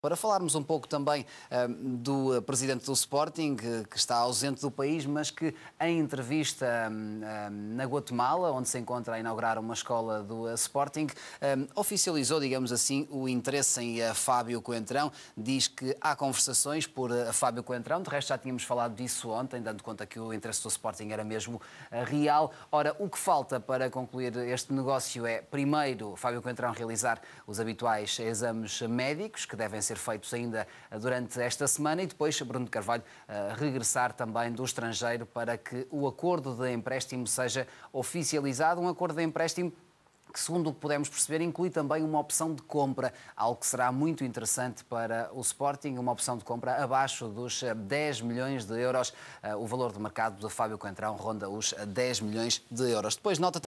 Para falarmos um pouco também ehm, do eh, presidente do Sporting, que, que está ausente do país, mas que em entrevista um, ehm, um, ehm, na Guatemala, onde se encontra a inaugurar uma escola do uh, Sporting, oficializou, digamos assim, o interesse em uh, Fábio Coentrão. Diz que há conversações por uh, Fábio Coentrão, de resto já tínhamos falado disso ontem, dando conta que o interesse do Sporting era mesmo real. Ora, o que falta para concluir este negócio é, primeiro, Fábio Coentrão realizar os habituais exames médicos, que devem ser ser feitos ainda eh, durante esta semana e depois Bruno de Carvalho eh, regressar também do estrangeiro para que o acordo de empréstimo seja oficializado, um acordo de empréstimo que, segundo o que podemos perceber, inclui também uma opção de compra, algo que será muito interessante para o Sporting, uma opção de compra abaixo dos 10 eh, milhões de euros. O valor de mercado de Fábio Cantrão ronda os 10 milhões de euros. Depois, nota